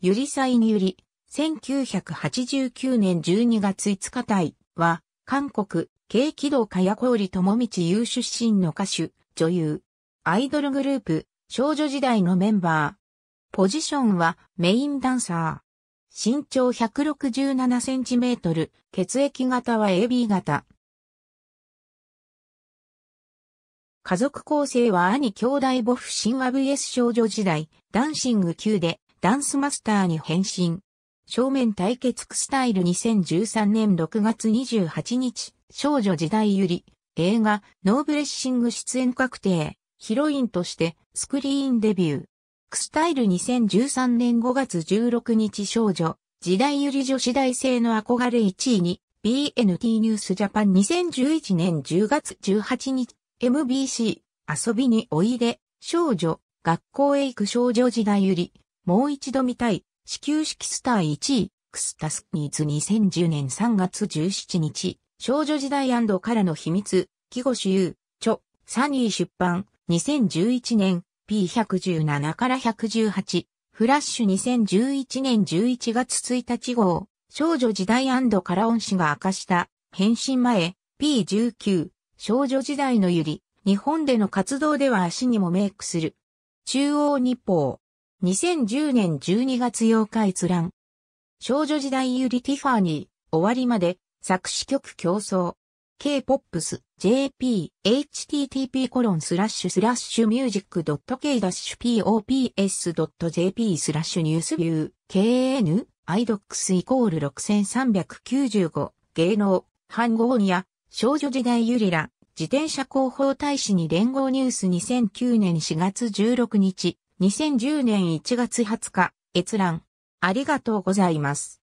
ゆりさいにゆり、1989年12月5日体は、韓国、軽軌道かやこおりともみち優出身の歌手、女優、アイドルグループ、少女時代のメンバー。ポジションはメインダンサー。身長167センチメートル、血液型は AB 型。家族構成は兄兄弟母父神話 VS 少女時代、ダンシング級で、ダンスマスターに変身。正面対決クスタイル2013年6月28日、少女時代ゆり、映画、ノーブレッシング出演確定、ヒロインとしてスクリーンデビュー。クスタイル2013年5月16日少女、時代ゆり女子大生の憧れ1位に、BNT ニュースジャパン2011年10月18日、MBC、遊びにおいで、少女、学校へ行く少女時代より、もう一度見たい、始球式スター1位、クスタスニーズ2010年3月17日、少女時代からの秘密、季語主有、著、サニー出版、2011年、P117 から118、フラッシュ2011年11月1日号、少女時代から恩師が明かした、返信前、P19、少女時代のゆり、日本での活動では足にもメイクする。中央日報。2010年12月8日閲覧。少女時代ユリ・ティファーニー、終わりまで、作詞曲競争。K-POPS JP HTTP コロンスラッシュスラッシュミュージックドット K ダッシュ POPS ドット JP スラッシュニュースビュー KN IDOX イコール6395芸能ハンゴーニア少女時代ユリラ自転車広報大使に連合ニュース2009年4月16日2010年1月20日、閲覧。ありがとうございます。